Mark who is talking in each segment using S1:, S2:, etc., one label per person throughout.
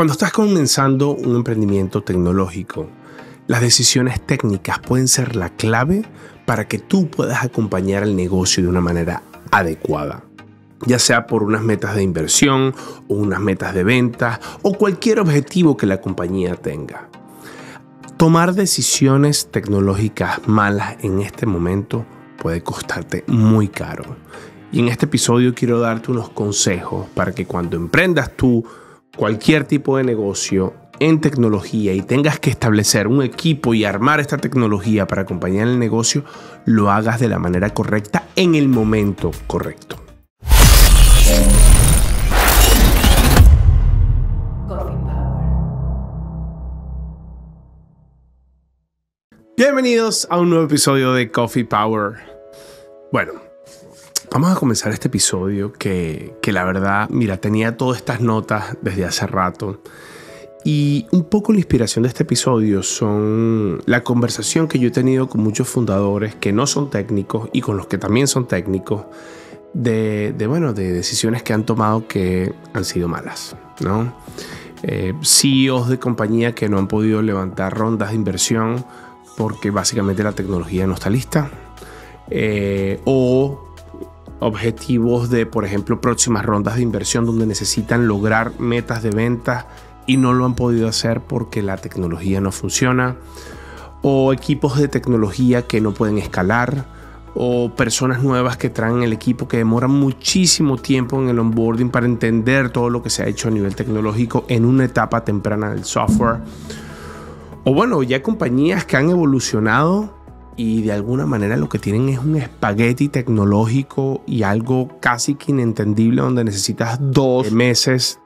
S1: Cuando estás comenzando un emprendimiento tecnológico, las decisiones técnicas pueden ser la clave para que tú puedas acompañar el negocio de una manera adecuada, ya sea por unas metas de inversión o unas metas de ventas o cualquier objetivo que la compañía tenga. Tomar decisiones tecnológicas malas en este momento puede costarte muy caro. Y en este episodio quiero darte unos consejos para que cuando emprendas tú cualquier tipo de negocio en tecnología y tengas que establecer un equipo y armar esta tecnología para acompañar el negocio, lo hagas de la manera correcta en el momento correcto. Bienvenidos a un nuevo episodio de Coffee Power. Bueno, Vamos a comenzar este episodio que, que la verdad, mira, tenía todas estas notas desde hace rato. Y un poco la inspiración de este episodio son la conversación que yo he tenido con muchos fundadores que no son técnicos y con los que también son técnicos de, bueno, de decisiones que han tomado que han sido malas, ¿no? Eh, CEOs de compañía que no han podido levantar rondas de inversión porque básicamente la tecnología no está lista. Eh, o objetivos de, por ejemplo, próximas rondas de inversión donde necesitan lograr metas de ventas y no lo han podido hacer porque la tecnología no funciona, o equipos de tecnología que no pueden escalar, o personas nuevas que traen el equipo que demoran muchísimo tiempo en el onboarding para entender todo lo que se ha hecho a nivel tecnológico en una etapa temprana del software. O bueno, ya compañías que han evolucionado y de alguna manera lo que tienen es un espagueti tecnológico y algo casi que inentendible donde necesitas dos meses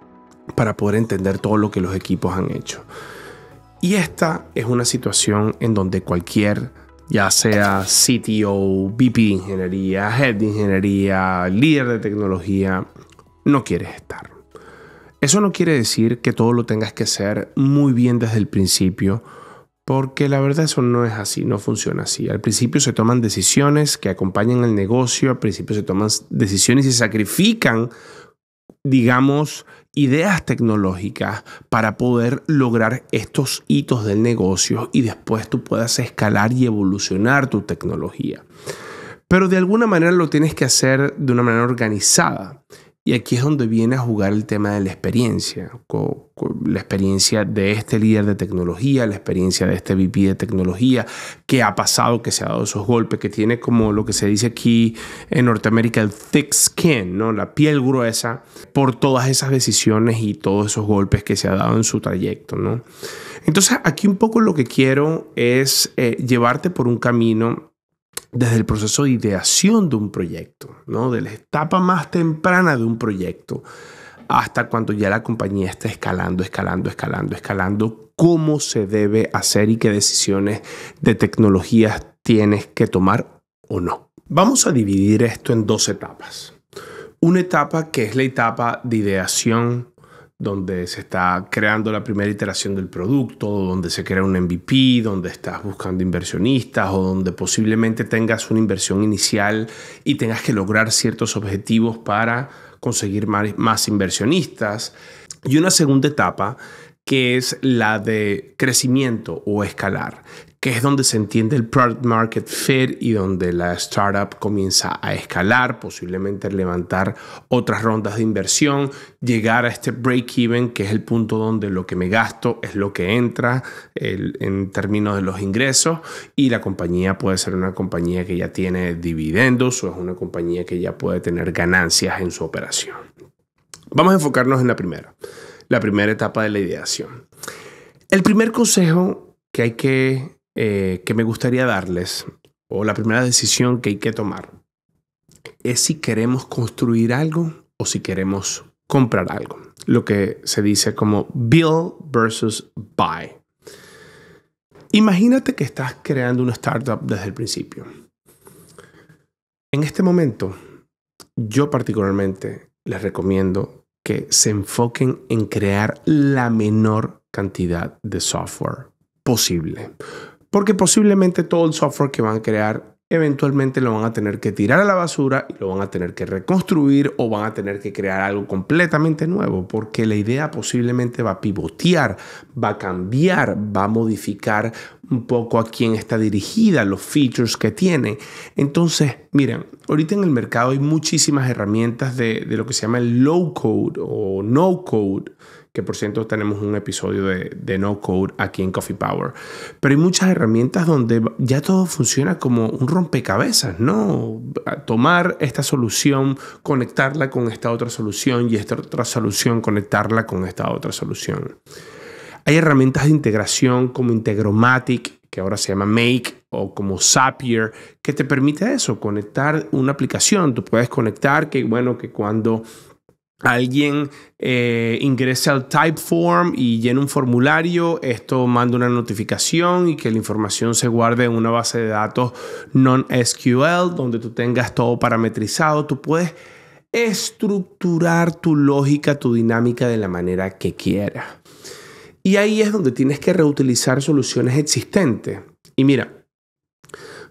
S1: para poder entender todo lo que los equipos han hecho. Y esta es una situación en donde cualquier, ya sea CTO, VP de ingeniería, Head de ingeniería, líder de tecnología, no quieres estar. Eso no quiere decir que todo lo tengas que hacer muy bien desde el principio porque la verdad eso no es así, no funciona así. Al principio se toman decisiones que acompañan el negocio, al principio se toman decisiones y se sacrifican, digamos, ideas tecnológicas para poder lograr estos hitos del negocio y después tú puedas escalar y evolucionar tu tecnología. Pero de alguna manera lo tienes que hacer de una manera organizada. Y aquí es donde viene a jugar el tema de la experiencia, la experiencia de este líder de tecnología, la experiencia de este VP de tecnología, que ha pasado, que se ha dado esos golpes, que tiene como lo que se dice aquí en Norteamérica el thick skin, ¿no? la piel gruesa por todas esas decisiones y todos esos golpes que se ha dado en su trayecto. ¿no? Entonces aquí un poco lo que quiero es eh, llevarte por un camino desde el proceso de ideación de un proyecto, ¿no? de la etapa más temprana de un proyecto, hasta cuando ya la compañía está escalando, escalando, escalando, escalando, cómo se debe hacer y qué decisiones de tecnologías tienes que tomar o no. Vamos a dividir esto en dos etapas. Una etapa que es la etapa de ideación donde se está creando la primera iteración del producto, donde se crea un MVP, donde estás buscando inversionistas o donde posiblemente tengas una inversión inicial y tengas que lograr ciertos objetivos para conseguir más inversionistas. Y una segunda etapa que es la de crecimiento o escalar, que es donde se entiende el product market fit y donde la startup comienza a escalar, posiblemente levantar otras rondas de inversión, llegar a este break-even, que es el punto donde lo que me gasto es lo que entra en términos de los ingresos y la compañía puede ser una compañía que ya tiene dividendos o es una compañía que ya puede tener ganancias en su operación. Vamos a enfocarnos en la primera, la primera etapa de la ideación. El primer consejo que hay que eh, que me gustaría darles, o la primera decisión que hay que tomar, es si queremos construir algo o si queremos comprar algo. Lo que se dice como build versus buy. Imagínate que estás creando una startup desde el principio. En este momento, yo particularmente les recomiendo que se enfoquen en crear la menor cantidad de software posible porque posiblemente todo el software que van a crear eventualmente lo van a tener que tirar a la basura y lo van a tener que reconstruir o van a tener que crear algo completamente nuevo, porque la idea posiblemente va a pivotear, va a cambiar, va a modificar un poco a quién está dirigida, los features que tiene. Entonces, miren, ahorita en el mercado hay muchísimas herramientas de, lo que se llama el low code o no code que por cierto tenemos un episodio de, No Code aquí en Coffee Power. Pero hay muchas herramientas donde ya todo funciona como un rompecabezas, ¿no? Tomar esta solución, conectarla con esta otra solución y esta otra solución, conectarla con esta otra solución. Hay herramientas de integración como Integromatic, que ahora se llama Make o como Zapier, que te permite eso, conectar una aplicación. Tú puedes conectar que, bueno, que cuando alguien eh, ingrese al Typeform y llene un formulario, esto manda una notificación y que la información se guarde en una base de datos non-SQL donde tú tengas todo parametrizado. Tú puedes estructurar tu lógica, tu dinámica de la manera que quieras. Y ahí es donde tienes que reutilizar soluciones existentes. Y mira,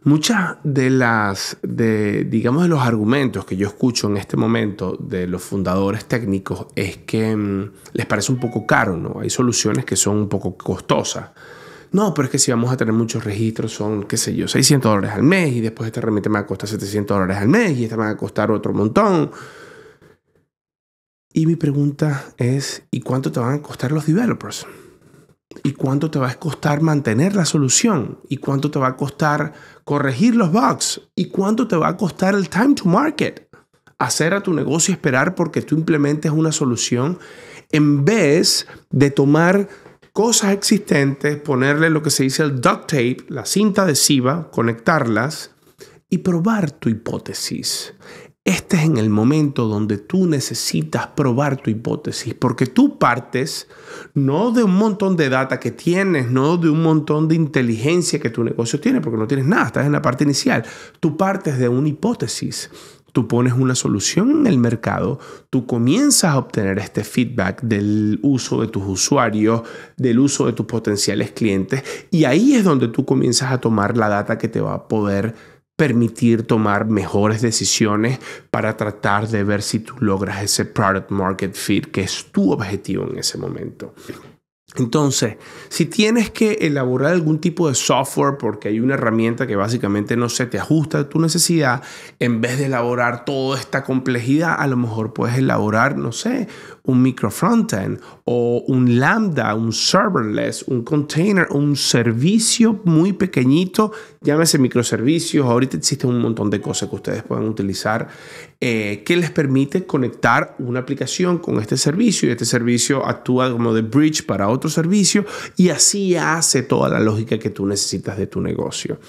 S1: Muchas de las, digamos, de los argumentos que yo escucho en este momento de los fundadores técnicos es que mm, les parece un poco caro, ¿no? Hay soluciones que son un poco costosas. No, pero es que si vamos a tener muchos registros son, qué sé yo, 600 dólares al mes y después esta herramienta me va a costar 700 dólares al mes y esta me va a costar otro montón. Y mi pregunta es, ¿y cuánto te van a costar los developers? y cuánto te va a costar mantener la solución y cuánto te va a costar corregir los bugs y cuánto te va a costar el time to market. Hacer a tu negocio esperar porque tú implementes una solución en vez de tomar cosas existentes, ponerle lo que se dice el duct tape, la cinta adhesiva, conectarlas y probar tu hipótesis. Este es en el momento donde tú necesitas probar tu hipótesis, porque tú partes no de un montón de data que tienes, no de un montón de inteligencia que tu negocio tiene, porque no tienes nada, estás en la parte inicial. Tú partes de una hipótesis. Tú pones una solución en el mercado, tú comienzas a obtener este feedback del uso de tus usuarios, del uso de tus potenciales clientes, y ahí es donde tú comienzas a tomar la data que te va a poder permitir tomar mejores decisiones para tratar de ver si tú logras ese product market fit que es tu objetivo en ese momento. Entonces, si tienes que elaborar algún tipo de software porque hay una herramienta que básicamente no se te ajusta a tu necesidad, en vez de elaborar toda esta complejidad, a lo mejor puedes elaborar, no sé, un micro frontend o un lambda, un serverless, un container, un servicio muy pequeñito, llámese microservicios, ahorita existen un montón de cosas que ustedes pueden utilizar eh, que les permite conectar una aplicación con este servicio y este servicio actúa como de bridge para otro servicio y así hace toda la lógica que tú necesitas de tu negocio.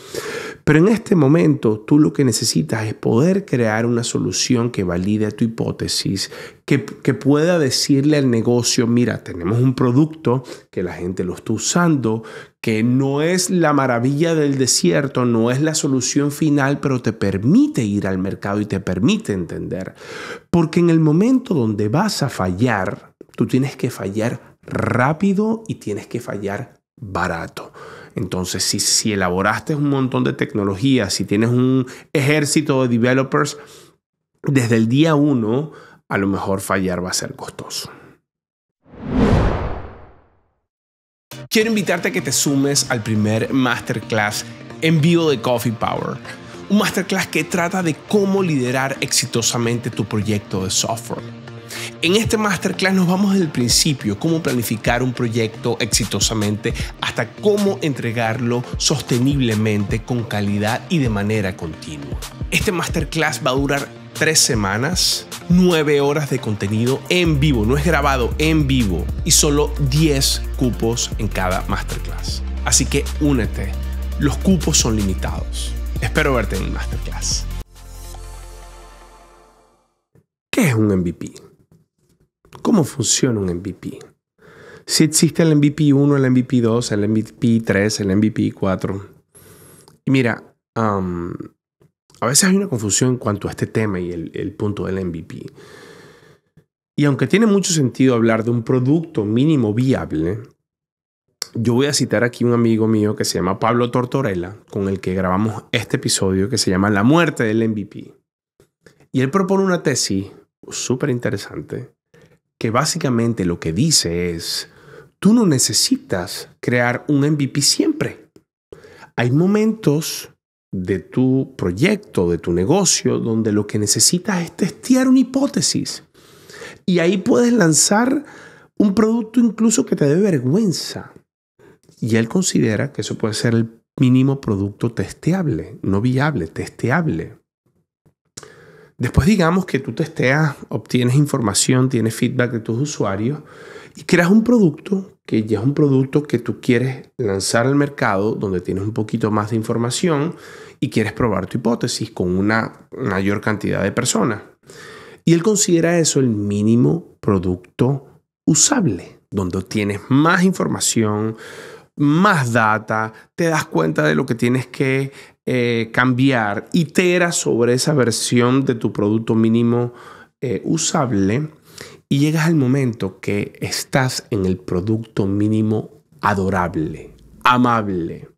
S1: Pero en este momento tú lo que necesitas es poder crear una solución que valide tu hipótesis, que, pueda decirle al negocio, mira, tenemos un producto que la gente lo está usando, que no es la maravilla del desierto, no es la solución final, pero te permite ir al mercado y te permite entender. Porque en el momento donde vas a fallar, tú tienes que fallar rápido y tienes que fallar barato. Entonces, si, si, elaboraste un montón de tecnología si tienes un ejército de developers, desde el día uno a lo mejor fallar va a ser costoso. Quiero invitarte a que te sumes al primer masterclass en vivo de Coffee Power. Un masterclass que trata de cómo liderar exitosamente tu proyecto de software. En este masterclass nos vamos desde el principio, cómo planificar un proyecto exitosamente hasta cómo entregarlo sosteniblemente, con calidad y de manera continua. Este masterclass va a durar tres semanas, nueve horas de contenido en vivo, no es grabado, en vivo, y solo 10 cupos en cada masterclass. Así que únete, los cupos son limitados. Espero verte en el masterclass. ¿Qué es un MVP? ¿Cómo funciona un MVP? Si existe el MVP 1, el MVP 2, el MVP 3, el MVP 4. Y mira, a veces hay una confusión en cuanto a este tema y el, punto del MVP. Y aunque tiene mucho sentido hablar de un producto mínimo viable, yo voy a citar aquí un amigo mío que se llama Pablo Tortorella, con el que grabamos este episodio que se llama La muerte del MVP. Y él propone una tesis súper interesante que básicamente lo que dice es, tú no necesitas crear un MVP siempre. Hay momentos de tu proyecto, de tu negocio, donde lo que necesitas es testear una hipótesis. Y ahí puedes lanzar un producto incluso que te dé vergüenza. Y él considera que eso puede ser el mínimo producto testeable, no viable, testeable. Después digamos que tú testeas, obtienes información, tienes feedback de tus usuarios y creas un producto que ya es un producto que tú quieres lanzar al mercado, donde tienes un poquito más de información y quieres probar tu hipótesis con una mayor cantidad de personas. Y él considera eso el mínimo producto usable, donde tienes más información, más data, te das cuenta de lo que tienes que eh, cambiar, iteras sobre esa versión de tu producto mínimo eh, usable y llegas al momento que estás en el producto mínimo adorable, amable.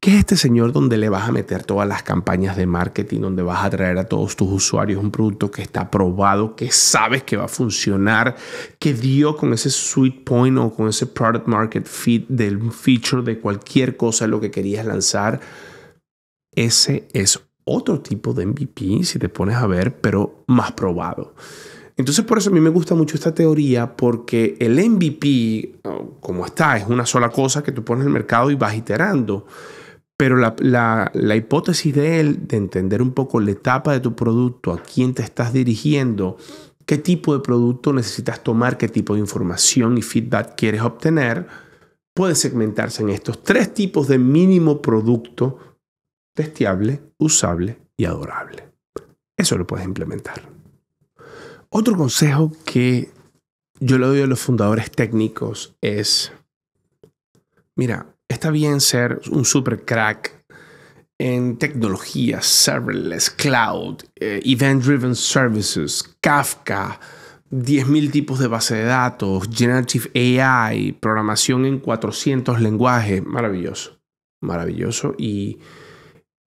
S1: ¿Qué es este señor donde le vas a meter todas las campañas de marketing, donde vas a traer a todos tus usuarios un producto que está probado, que sabes que va a funcionar, que dio con ese sweet point o con ese product market fit del feature de cualquier cosa lo que querías lanzar? Ese es otro tipo de MVP, si te pones a ver, pero más probado. Entonces por eso a mí me gusta mucho esta teoría porque el MVP, como está, es una sola cosa que tú pones en el mercado y vas iterando. Pero la, hipótesis de él, de entender un poco la etapa de tu producto, a quién te estás dirigiendo, qué tipo de producto necesitas tomar, qué tipo de información y feedback quieres obtener, puede segmentarse en estos tres tipos de mínimo producto testeable, usable y adorable. Eso lo puedes implementar. Otro consejo que yo le doy a los fundadores técnicos es, mira, está bien ser un super crack en tecnología, serverless, cloud, eh, event-driven services, Kafka, 10.000 tipos de base de datos, generative AI, programación en 400 lenguajes, maravilloso, maravilloso. Y,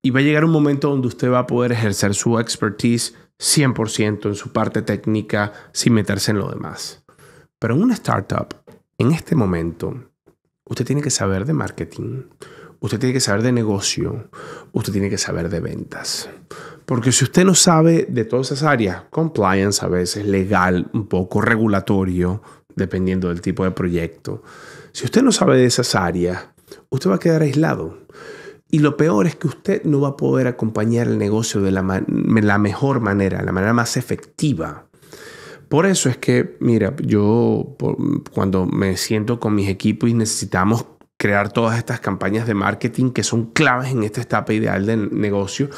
S1: y va a llegar un momento donde usted va a poder ejercer su expertise 100% en su parte técnica sin meterse en lo demás. Pero en una startup, en este momento, usted tiene que saber de marketing, usted tiene que saber de negocio, usted tiene que saber de ventas. Porque si usted no sabe de todas esas áreas, compliance a veces, legal, un poco regulatorio, dependiendo del tipo de proyecto, si usted no sabe de esas áreas, usted va a quedar aislado. Y lo peor es que usted no va a poder acompañar el negocio de la, mejor manera, la manera más efectiva. Por eso es que, mira, yo cuando me siento con mis equipos y necesitamos crear todas estas campañas de marketing que son claves en esta etapa ideal del negocio,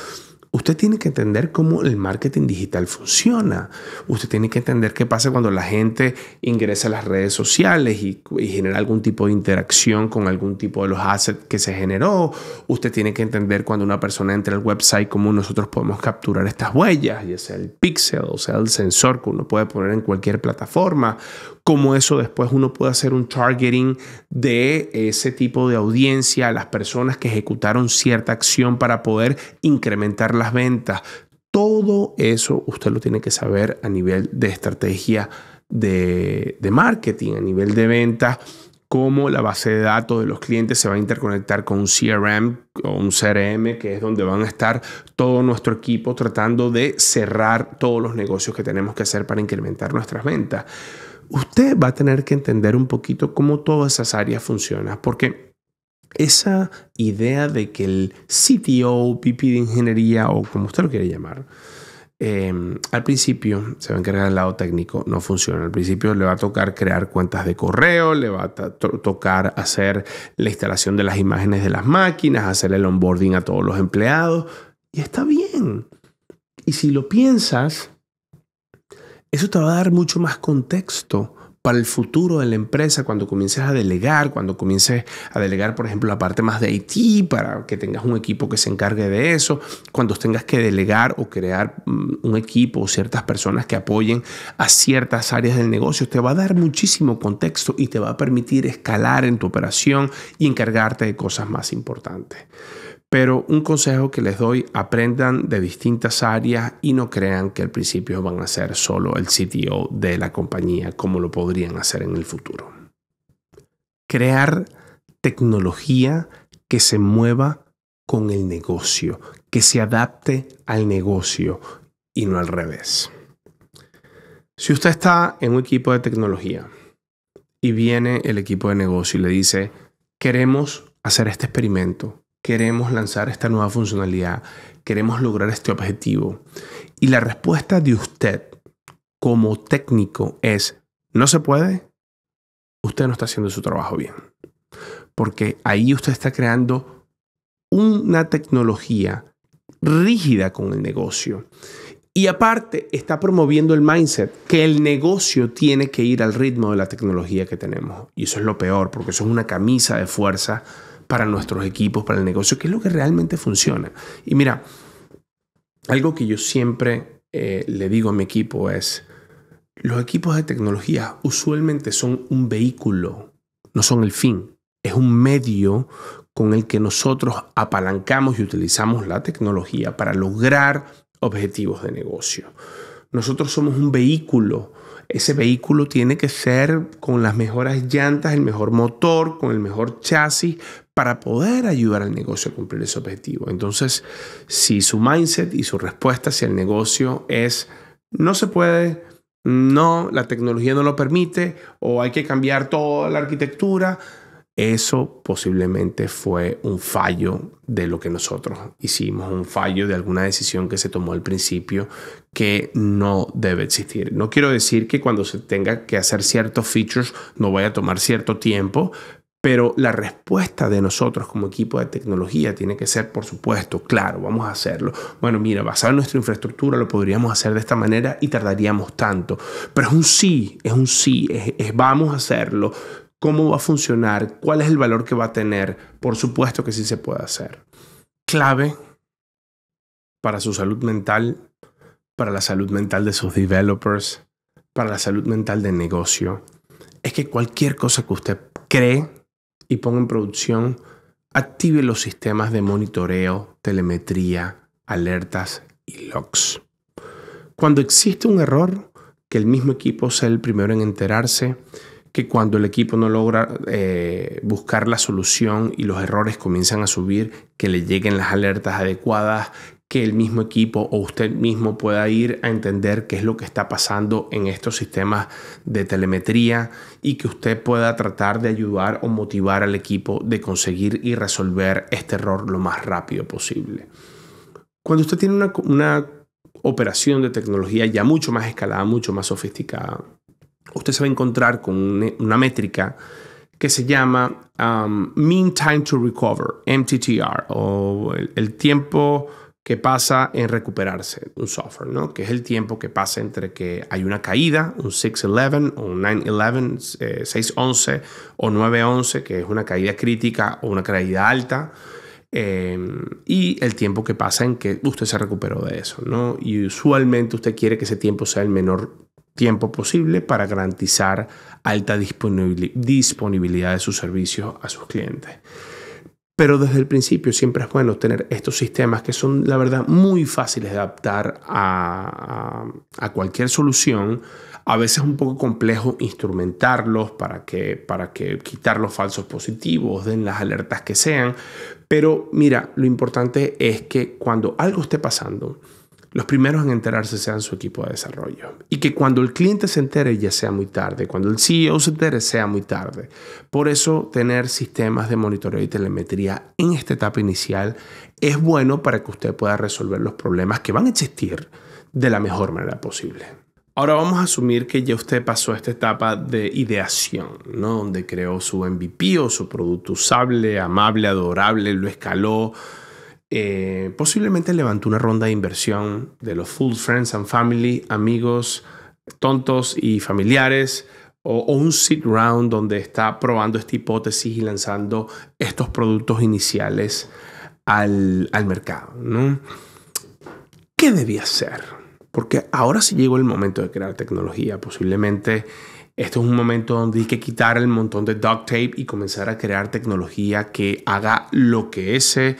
S1: Usted tiene que entender cómo el marketing digital funciona. Usted tiene que entender qué pasa cuando la gente ingresa a las redes sociales y, genera algún tipo de interacción con algún tipo de los assets que se generó. Usted tiene que entender cuando una persona entra al website cómo nosotros podemos capturar estas huellas, ya sea el pixel, o sea el sensor que uno puede poner en cualquier plataforma, cómo eso después uno puede hacer un targeting de ese tipo de audiencia, las personas que ejecutaron cierta acción para poder incrementar las ventas. Todo eso usted lo tiene que saber a nivel de estrategia de, de marketing, a nivel de ventas cómo la base de datos de los clientes se va a interconectar con un CRM o un CRM, que es donde van a estar todo nuestro equipo tratando de cerrar todos los negocios que tenemos que hacer para incrementar nuestras ventas usted va a tener que entender un poquito cómo todas esas áreas funcionan, porque esa idea de que el CTO, VP de ingeniería o como usted lo quiere llamar, em, al principio se va a encargar del lado técnico, no funciona. Al principio le va a tocar crear cuentas de correo, le va a tocar hacer la instalación de las imágenes de las máquinas, hacer el onboarding a todos los empleados. Y está bien. Y si lo piensas, eso te va a dar mucho más contexto para el futuro de la empresa cuando comiences a delegar, cuando comiences a delegar, por ejemplo, la parte más de IT para que tengas un equipo que se encargue de eso, cuando tengas que delegar o crear mm, un equipo o ciertas personas que apoyen a ciertas áreas del negocio, te va a dar muchísimo contexto y te va a permitir escalar en tu operación y encargarte de cosas más importantes. Pero un consejo que les doy, aprendan de distintas áreas y no crean que al principio van a ser solo el CTO de la compañía como lo podrían hacer en el futuro. Crear tecnología que se mueva con el negocio, que se adapte al negocio y no al revés. Si usted está en un equipo de tecnología y viene el equipo de negocio y le dice, queremos hacer este experimento, queremos lanzar esta nueva funcionalidad, queremos lograr este objetivo. Y la respuesta de usted como técnico es, no se puede, usted no está haciendo su trabajo bien. Porque ahí usted está creando una tecnología rígida con el negocio. Y aparte está promoviendo el mindset que el negocio tiene que ir al ritmo de la tecnología que tenemos. Y eso es lo peor, porque eso es una camisa de fuerza para nuestros equipos, para el negocio, qué es lo que realmente funciona. Y mira, algo que yo siempre eh, le digo a mi equipo es, los equipos de tecnología usualmente son un vehículo, no son el fin, es un medio con el que nosotros apalancamos y utilizamos la tecnología para lograr objetivos de negocio. Nosotros somos un vehículo ese vehículo tiene que ser con las mejores llantas, el mejor motor, con el mejor chasis para poder ayudar al negocio a cumplir ese objetivo. Entonces, si su mindset y su respuesta hacia el negocio es no se puede, no, la tecnología no lo permite o hay que cambiar toda la arquitectura, eso posiblemente fue un fallo de lo que nosotros hicimos, un fallo de alguna decisión que se tomó al principio que no debe existir. No quiero decir que cuando se tenga que hacer ciertos features no vaya a tomar cierto tiempo, pero la respuesta de nosotros como equipo de tecnología tiene que ser, por supuesto, claro, vamos a hacerlo. Bueno, mira, basado en nuestra infraestructura lo podríamos hacer de esta manera y tardaríamos tanto. Pero es un sí, es un sí, es, vamos a hacerlo cómo va a funcionar, cuál es el valor que va a tener. Por supuesto que sí se puede hacer. Clave para su salud mental, para la salud mental de sus developers, para la salud mental del negocio, es que cualquier cosa que usted cree y ponga en producción, active los sistemas de monitoreo, telemetría, alertas y logs. Cuando existe un error, que el mismo equipo sea el primero en enterarse que cuando el equipo no logra eh, buscar la solución y los errores comienzan a subir, que le lleguen las alertas adecuadas, que el mismo equipo o usted mismo pueda ir a entender qué es lo que está pasando en estos sistemas de telemetría y que usted pueda tratar de ayudar o motivar al equipo de conseguir y resolver este error lo más rápido posible. Cuando usted tiene una operación de tecnología ya mucho más escalada, mucho más sofisticada, usted se va a encontrar con una métrica que se llama um, Mean Time to Recover, MTTR, o el, tiempo que pasa en recuperarse un software, ¿no? que es el tiempo que pasa entre que hay una caída, un 6-11 o un 9-11, 6-11 eh, o 9-11, que es una caída crítica o una caída alta, em, y el tiempo que pasa en que usted se recuperó de eso. ¿no? Y usualmente usted quiere que ese tiempo sea el menor tiempo posible para garantizar alta disponibilidad de sus servicios a sus clientes. Pero desde el principio siempre es bueno tener estos sistemas que son, la verdad, muy fáciles de adaptar a, cualquier solución. A veces es un poco complejo instrumentarlos para que, para que quitar los falsos positivos, den las alertas que sean. Pero mira, lo importante es que cuando algo esté pasando, los primeros en enterarse sean su equipo de desarrollo. Y que cuando el cliente se entere ya sea muy tarde, cuando el CEO se entere sea muy tarde. Por eso tener sistemas de monitoreo y telemetría en esta etapa inicial es bueno para que usted pueda resolver los problemas que van a existir de la mejor manera posible. Ahora vamos a asumir que ya usted pasó esta etapa de ideación, Donde creó su MVP o su producto usable, amable, adorable, lo escaló, eh, posiblemente levantó una ronda de inversión de los full friends and family, amigos tontos y familiares, o, un sit round donde está probando esta hipótesis y lanzando estos productos iniciales al, mercado. ¿Qué debía hacer? Porque ahora sí llegó el momento de crear tecnología. Posiblemente esto es un momento donde hay que quitar el montón de duct tape y comenzar a crear tecnología que haga lo que ese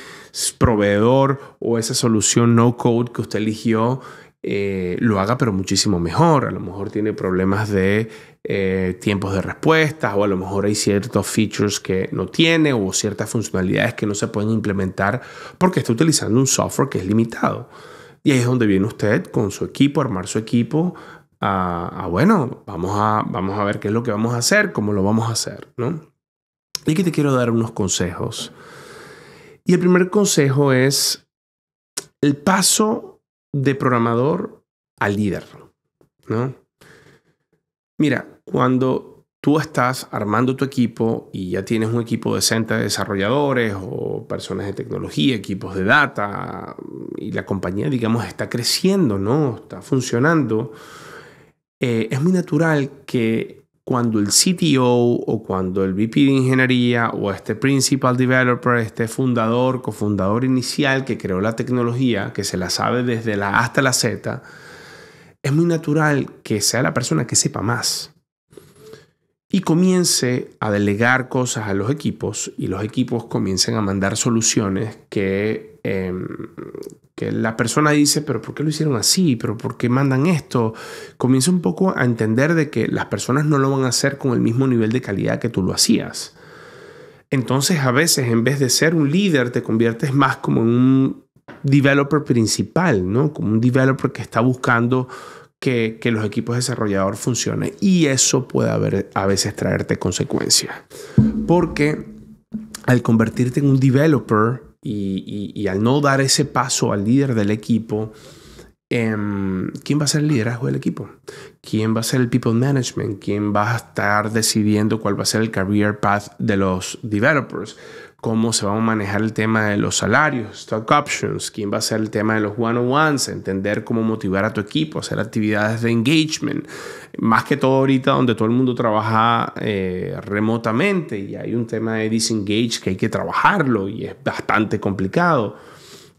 S1: proveedor o esa solución no code que usted eligió eh, lo haga, pero muchísimo mejor. A lo mejor tiene problemas de eh, tiempos de respuesta o a lo mejor hay ciertos features que no tiene o ciertas funcionalidades que no se pueden implementar porque está utilizando un software que es limitado. Y ahí es donde viene usted con su equipo, armar su equipo, a, bueno, vamos a, vamos a ver qué es lo que vamos a hacer, cómo lo vamos a hacer, ¿no? Y que te quiero dar unos consejos. Y el primer consejo es el paso de programador al líder, ¿no? Mira, cuando tú estás armando tu equipo y ya tienes un equipo decente de desarrolladores o personas de tecnología, equipos de data, y la compañía, digamos, está creciendo, ¿no? Está funcionando eh, es muy natural que cuando el CTO o cuando el VP de ingeniería o este principal developer, este fundador, cofundador inicial que creó la tecnología, que se la sabe desde la A hasta la Z, es muy natural que sea la persona que sepa más y comience a delegar cosas a los equipos y los equipos comiencen a mandar soluciones que, em, que la persona dice, pero ¿por qué lo hicieron así? ¿Pero por qué mandan esto? Comienza un poco a entender de que las personas no lo van a hacer con el mismo nivel de calidad que tú lo hacías. Entonces a veces en vez de ser un líder te conviertes más como en un developer principal, ¿no? Como un developer que está buscando que, los equipos desarrollador funcionen. Y eso puede haber, a veces traerte consecuencias. Porque al convertirte en un developer y, al no dar ese paso al líder del equipo, em, ¿quién va a ser el liderazgo del equipo? ¿Quién va a ser el people management? ¿Quién va a estar decidiendo cuál va a ser el career path de los developers? cómo se va a manejar el tema de los salarios, stock options, quién va a ser el tema de los one-on-ones, entender cómo motivar a tu equipo, hacer actividades de engagement. Más que todo ahorita donde todo el mundo trabaja eh, remotamente y hay un tema de disengage que hay que trabajarlo y es bastante complicado.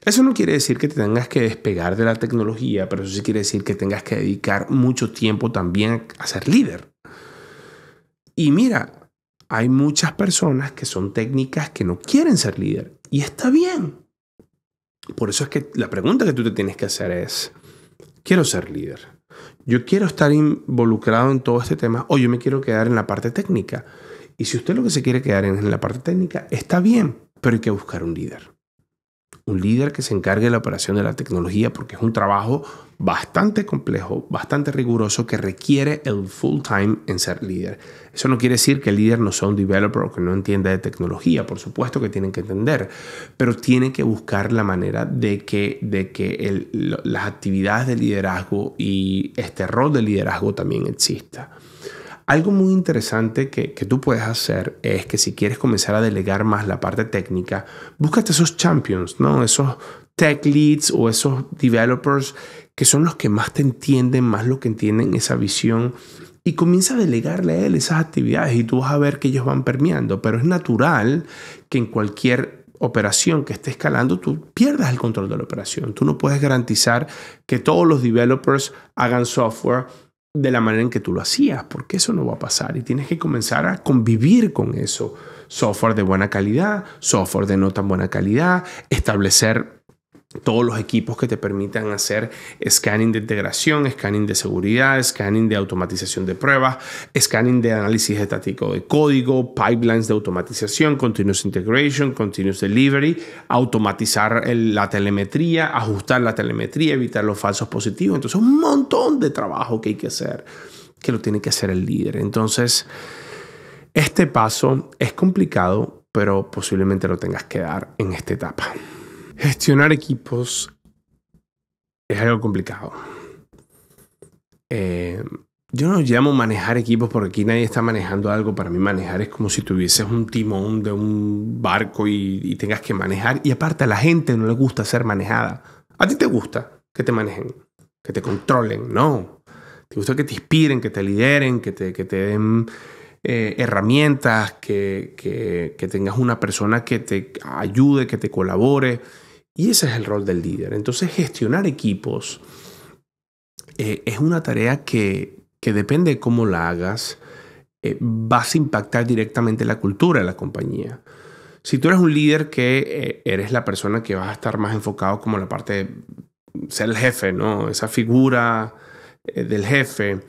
S1: Eso no quiere decir que te tengas que despegar de la tecnología, pero eso sí quiere decir que tengas que dedicar mucho tiempo también a ser líder. Y mira, hay muchas personas que son técnicas que no quieren ser líder. Y está bien. Por eso es que la pregunta que tú te tienes que hacer es, quiero ser líder. Yo quiero estar involucrado en todo este tema o yo me quiero quedar en la parte técnica. Y si usted lo que se quiere quedar en, en la parte técnica, está bien, pero hay que buscar un líder un líder que se encargue de la operación de la tecnología, porque es un trabajo bastante complejo, bastante riguroso, que requiere el full time en ser líder. Eso no quiere decir que el líder no sea un developer o que no entienda de tecnología, por supuesto que tienen que entender, pero tienen que buscar la manera de que, de que las actividades de liderazgo y este rol de liderazgo también exista. Algo muy interesante que, tú puedes hacer es que si quieres comenzar a delegar más la parte técnica, búscate esos champions, ¿no? Esos tech leads o esos developers que son los que más te entienden, más lo que entienden esa visión y comienza a delegarle a él esas actividades y tú vas a ver que ellos van permeando, pero es natural que en cualquier operación que esté escalando, tú pierdas el control de la operación. Tú no puedes garantizar que todos los developers hagan software de la manera en que tú lo hacías, porque eso no va a pasar y tienes que comenzar a convivir con eso. Software de buena calidad, software de no tan buena calidad, establecer todos los equipos que te permitan hacer scanning de integración, scanning de seguridad, scanning de automatización de pruebas, scanning de análisis estático de código, pipelines de automatización, continuous integration, continuous delivery, automatizar la telemetría, ajustar la telemetría, evitar los falsos positivos. Entonces, un montón de trabajo que hay que hacer, que lo tiene que hacer el líder. Entonces, este paso es complicado, pero posiblemente lo tengas que dar en esta etapa. Gestionar equipos es algo complicado. Eh, yo no llamo manejar equipos porque aquí nadie está manejando algo. Para mí manejar es como si tuvieses un timón de un barco y, tengas que manejar. Y aparte a la gente no le gusta ser manejada. A ti te gusta que te manejen, que te controlen, no. Te gusta que te inspiren, que te lideren, que te, que den eh, herramientas, que tengas una persona que te ayude, que te colabore. Y ese es el rol del líder. Entonces gestionar equipos eh, es una tarea que, que, depende de cómo la hagas, eh, vas a impactar directamente la cultura de la compañía. Si tú eres un líder que eh, eres la persona que vas a estar más enfocado como la parte de ser el jefe, ¿no? Esa figura del jefe,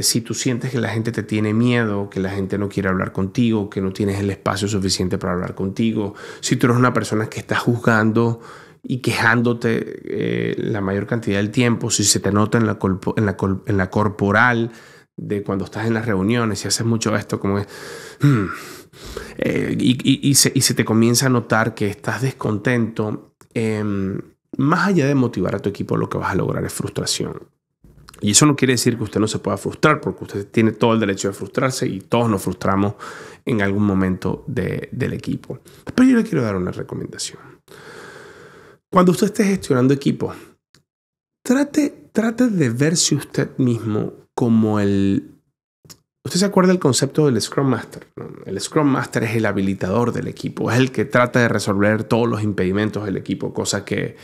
S1: si tú sientes que la gente te tiene miedo, que la gente no quiere hablar contigo, que no tienes el espacio suficiente para hablar contigo, si tú eres una persona que está juzgando y quejándote eh, la mayor cantidad del tiempo, si se te nota en la, en la, en la corporal de cuando estás en las reuniones, y haces mucho esto, como es... Hmm, eh, y, y, se, y, se, te comienza a notar que estás descontento, em, más allá de motivar a tu equipo, lo que vas a lograr es frustración. Y eso no quiere decir que usted no se pueda frustrar, porque usted tiene todo el derecho de frustrarse y todos nos frustramos en algún momento del equipo. Pero yo le quiero dar una recomendación. Cuando usted esté gestionando equipo, trate, trate de verse usted mismo como el... Usted se acuerda del concepto del Scrum Master. El Scrum Master es el habilitador del equipo, es el que trata de resolver todos los impedimentos del equipo, cosa que,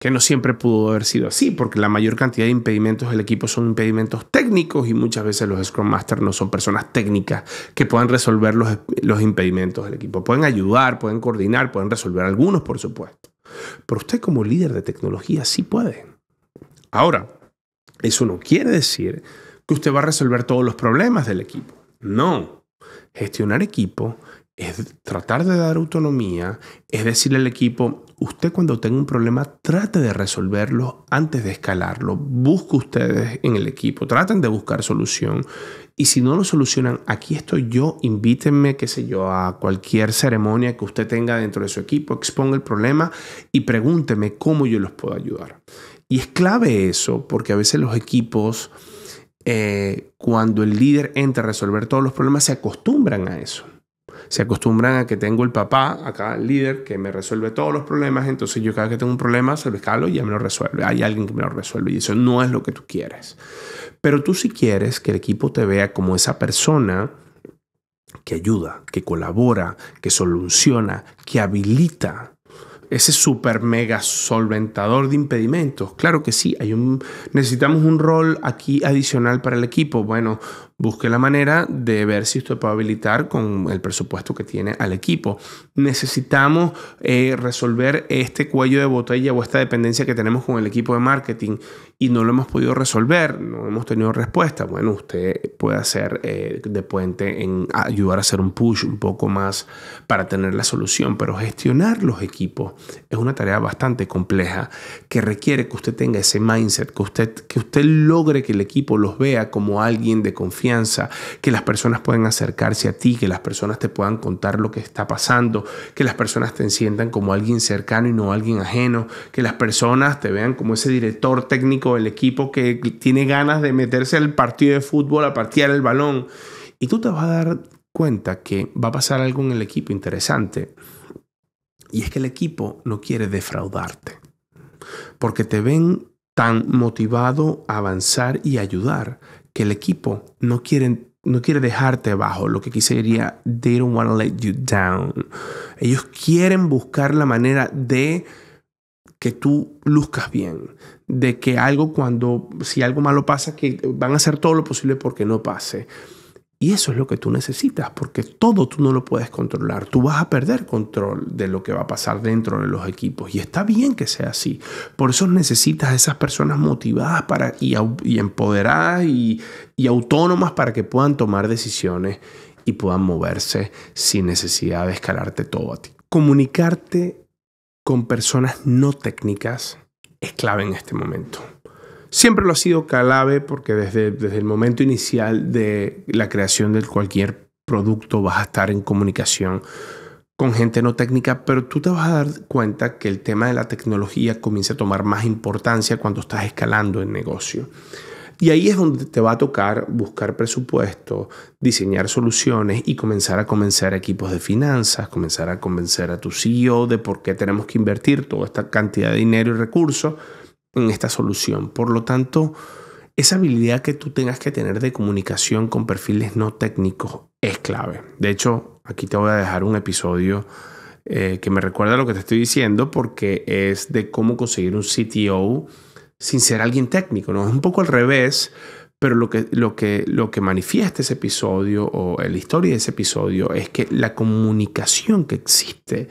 S1: que no siempre pudo haber sido así, porque la mayor cantidad de impedimentos del equipo son impedimentos técnicos y muchas veces los Scrum Masters no son personas técnicas que puedan resolver los, los impedimentos del equipo. Pueden ayudar, pueden coordinar, pueden resolver algunos, por supuesto. Pero usted como líder de tecnología sí puede. Ahora, eso no quiere decir que usted va a resolver todos los problemas del equipo. No. Gestionar equipo es tratar de dar autonomía, es decirle al equipo, usted cuando tenga un problema trate de resolverlo antes de escalarlo, busque ustedes en el equipo, traten de buscar solución y si no lo solucionan, aquí estoy yo, invítenme, qué sé yo, a cualquier ceremonia que usted tenga dentro de su equipo, exponga el problema y pregúnteme cómo yo los puedo ayudar. Y es clave eso, porque a veces los equipos, eh, cuando el líder entra a resolver todos los problemas, se acostumbran a eso se acostumbran a que tengo el papá, acá el líder, que me resuelve todos los problemas, entonces yo cada que tengo un problema se lo escalo y ya me lo resuelve, hay alguien que me lo resuelve y eso no es lo que tú quieres. Pero tú sí quieres que el equipo te vea como esa persona que ayuda, que colabora, que soluciona, que habilita ese super mega solventador de impedimentos. Claro que sí, hay un, necesitamos un rol aquí adicional para el equipo. Bueno, busque la manera de ver si esto puede habilitar con el presupuesto que tiene al equipo. Necesitamos eh, resolver este cuello de botella o esta dependencia que tenemos con el equipo de marketing y no lo hemos podido resolver, no hemos tenido respuesta. Bueno, usted puede hacer eh, de puente en ayudar a hacer un push un poco más para tener la solución, pero gestionar los equipos es una tarea bastante compleja que requiere que usted tenga ese mindset, que usted, que usted logre que el equipo los vea como alguien de confianza confianza, que las personas pueden acercarse a ti, que las personas te puedan contar lo que está pasando, que las personas te sientan como alguien cercano y no alguien ajeno, que las personas te vean como ese director técnico del equipo que tiene ganas de meterse al partido de fútbol a partir del balón. Y tú te vas a dar cuenta que va a pasar algo en el equipo interesante. Y es que el equipo no quiere defraudarte. Porque te ven tan motivado a avanzar y ayudar que el equipo no quiere, no quiere dejarte abajo, lo que quise diría, they don't want to let you down. Ellos quieren buscar la manera de que tú luzcas bien, de que algo cuando, si algo malo pasa, que van a hacer todo lo posible porque no pase. Y eso es lo que tú necesitas, porque todo tú no lo puedes controlar. Tú vas a perder control de lo que va a pasar dentro de los equipos. Y está bien que sea así. Por eso necesitas a esas personas motivadas para, y, empoderadas y autónomas para que puedan tomar decisiones y puedan moverse sin necesidad de escalarte todo a ti. Comunicarte con personas no técnicas es clave en este momento. Siempre lo ha sido clave porque desde, desde el momento inicial de la creación de cualquier producto vas a estar en comunicación con gente no técnica, pero tú te vas a dar cuenta que el tema de la tecnología comienza a tomar más importancia cuando estás escalando el negocio. Y ahí es donde te va a tocar buscar presupuesto, diseñar soluciones y comenzar a convencer a equipos de finanzas, comenzar a convencer a tu CEO de por qué tenemos que invertir toda esta cantidad de dinero y recursos en esta solución. Por lo tanto, esa habilidad que tú tengas que tener de comunicación con perfiles no técnicos es clave. De hecho, aquí te voy a dejar un episodio eh, que me recuerda lo que te estoy diciendo porque es de cómo conseguir un CTO sin ser alguien técnico. ¿no? Es un poco al revés, pero lo que, lo, que, lo que manifiesta ese episodio o la historia de ese episodio es que la comunicación que existe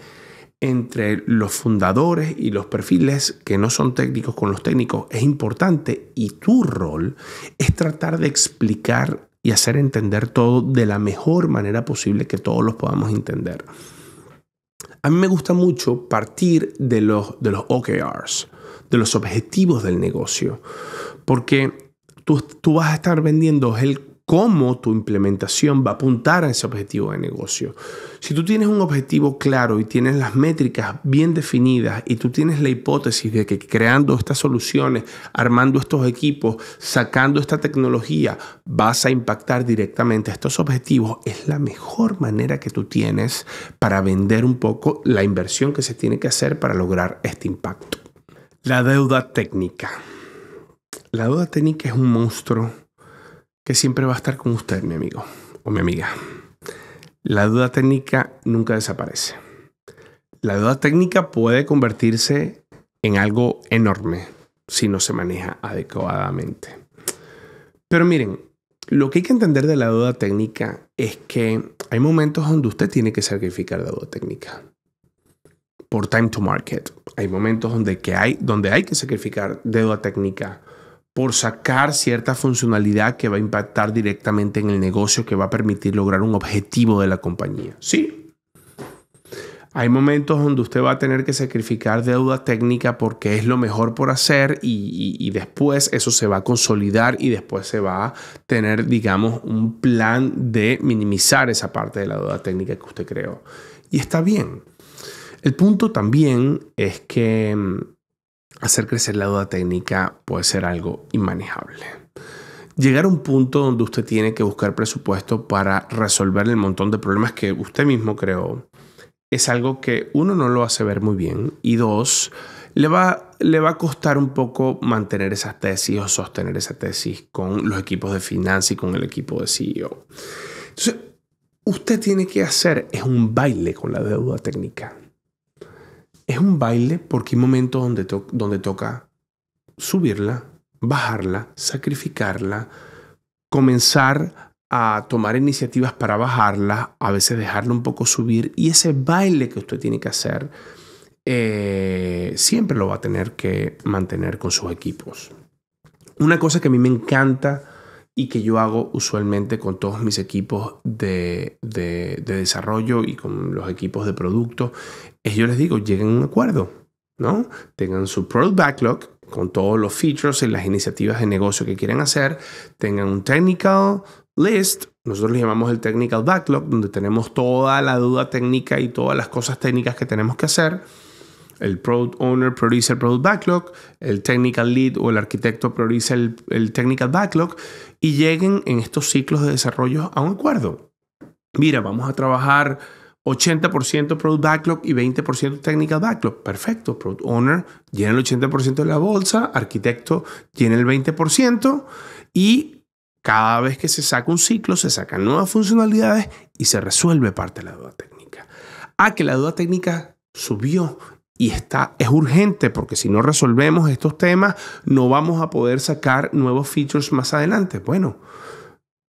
S1: entre los fundadores y los perfiles que no son técnicos con los técnicos es importante y tu rol es tratar de explicar y hacer entender todo de la mejor manera posible que todos los podamos entender. A mí me gusta mucho partir de los, de los OKRs, de los objetivos del negocio, porque tú, tú vas a estar vendiendo el cómo tu implementación va a apuntar a ese objetivo de negocio. Si tú tienes un objetivo claro y tienes las métricas bien definidas y tú tienes la hipótesis de que creando estas soluciones, armando estos equipos, sacando esta tecnología, vas a impactar directamente estos objetivos, es la mejor manera que tú tienes para vender un poco la inversión que se tiene que hacer para lograr este impacto. La deuda técnica. La deuda técnica es un monstruo que siempre va a estar con usted, mi amigo o mi amiga. La duda técnica nunca desaparece. La duda técnica puede convertirse en algo enorme si no se maneja adecuadamente. Pero miren, lo que hay que entender de la duda técnica es que hay momentos donde usted tiene que sacrificar la duda técnica por time to market. Hay momentos donde, hay, donde hay que sacrificar deuda técnica por sacar cierta funcionalidad que va a impactar directamente en el negocio, que va a permitir lograr un objetivo de la compañía. Sí. Hay momentos donde usted va a tener que sacrificar deuda técnica porque es lo mejor por hacer y, después eso se va a consolidar y después se va a tener, digamos, un plan de minimizar esa parte de la deuda técnica que usted creó. Y está bien. El punto también es que mm, hacer crecer la deuda técnica puede ser algo inmanejable. Llegar a un punto donde usted tiene que buscar presupuesto para resolver el montón de problemas que usted mismo creó es algo que uno no lo hace ver muy bien y dos, le va, le va a costar un poco mantener esas tesis o sostener esa tesis con los equipos de finanzas y con el equipo de CEO. Entonces, usted tiene que hacer es un baile con la deuda técnica es un baile porque hay momentos donde, donde toca subirla, bajarla, sacrificarla, comenzar a tomar iniciativas para bajarla, a veces dejarla un poco subir y ese baile que usted tiene que hacer eh, siempre lo va a tener que mantener con sus equipos. Una cosa que a mí me encanta y que yo hago usualmente con todos mis equipos de, de desarrollo y con los equipos de producto yo les digo, lleguen a un acuerdo, ¿no? Tengan su product backlog con todos los features y las iniciativas de negocio que quieren hacer, tengan un technical list, nosotros le llamamos el technical backlog, donde tenemos toda la duda técnica y todas las cosas técnicas que tenemos que hacer el product owner prioriza el product backlog, el technical lead o el arquitecto prioriza el, el, technical backlog y lleguen en estos ciclos de desarrollo a un acuerdo. Mira, vamos a trabajar 80% Product Backlog y 20% Technical Backlog. Perfecto. Product Owner llena el 80% de la bolsa, arquitecto tiene el 20% y cada vez que se saca un ciclo se sacan nuevas funcionalidades y se resuelve parte de la duda técnica. Ah, que la duda técnica subió y está, es urgente porque si no resolvemos estos temas no vamos a poder sacar nuevos features más adelante. Bueno,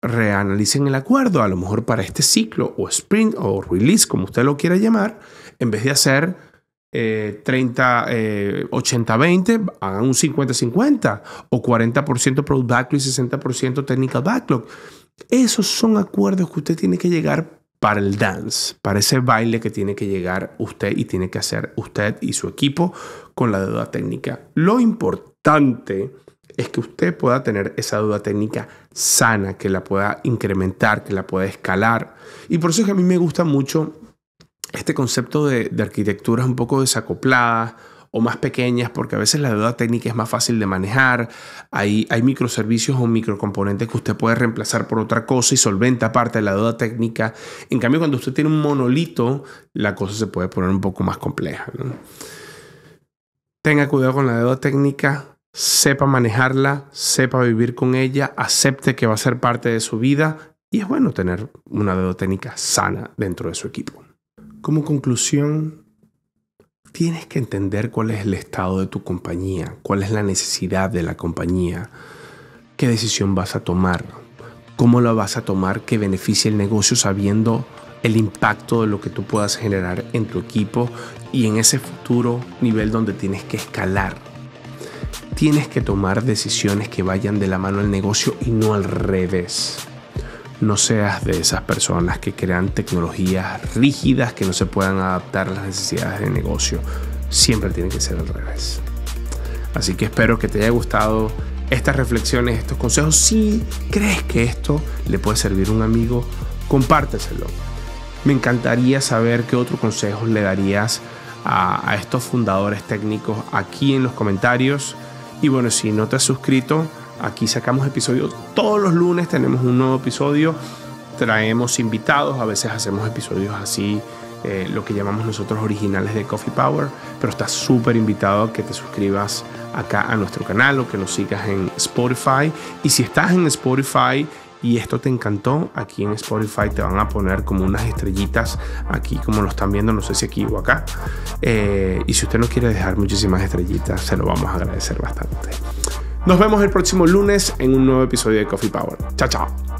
S1: reanalicen el acuerdo, a lo mejor para este ciclo o sprint o release, como usted lo quiera llamar, en vez de hacer 30, eh, 80-20, eh, hagan un 50-50 o 40% product backlog y 60% technical backlog. Esos son acuerdos que usted tiene que llegar para el dance, para ese baile que tiene que llegar usted y tiene que hacer usted y su equipo con la deuda técnica. Lo importante es que usted pueda tener esa deuda técnica sana, que la pueda incrementar, que la pueda escalar. Y por eso es que a mí me gusta mucho este concepto de, arquitecturas un poco desacopladas o más pequeñas, porque a veces la deuda técnica es más fácil de manejar. Hay, hay microservicios o microcomponentes que usted puede reemplazar por otra cosa y solventa parte de la deuda técnica. En cambio, cuando usted tiene un monolito, la cosa se puede poner un poco más compleja. Tenga cuidado con la deuda técnica sepa manejarla, sepa vivir con ella, acepte que va a ser parte de su vida y es bueno tener una técnica sana dentro de su equipo. Como conclusión, tienes que entender cuál es el estado de tu compañía, cuál es la necesidad de la compañía, qué decisión vas a tomar, cómo la vas a tomar que beneficie el negocio sabiendo el impacto de lo que tú puedas generar en tu equipo y en ese futuro nivel donde tienes que escalar tienes que tomar decisiones que vayan de la mano al negocio y no al revés. No seas de esas personas que crean tecnologías rígidas que no se puedan adaptar a las necesidades de negocio. Siempre tiene que ser al revés. Así que espero que te haya gustado estas reflexiones, estos consejos. Si crees que esto le puede servir a un amigo, compárteselo. Me encantaría saber qué otro consejo le darías a, a estos fundadores técnicos aquí en los comentarios. Y bueno, si no te has suscrito, aquí sacamos episodios todos los lunes, tenemos un nuevo episodio, traemos invitados, a veces hacemos episodios así. Eh, lo que llamamos nosotros originales de Coffee Power, pero estás súper invitado a que te suscribas acá a nuestro canal o que nos sigas en Spotify. Y si estás en Spotify y esto te encantó, aquí en Spotify te van a poner como unas estrellitas, aquí como lo están viendo, no sé si aquí o acá. Eh, y si usted no quiere dejar muchísimas estrellitas, se lo vamos a agradecer bastante. Nos vemos el próximo lunes en un nuevo episodio de Coffee Power. Chao, chao.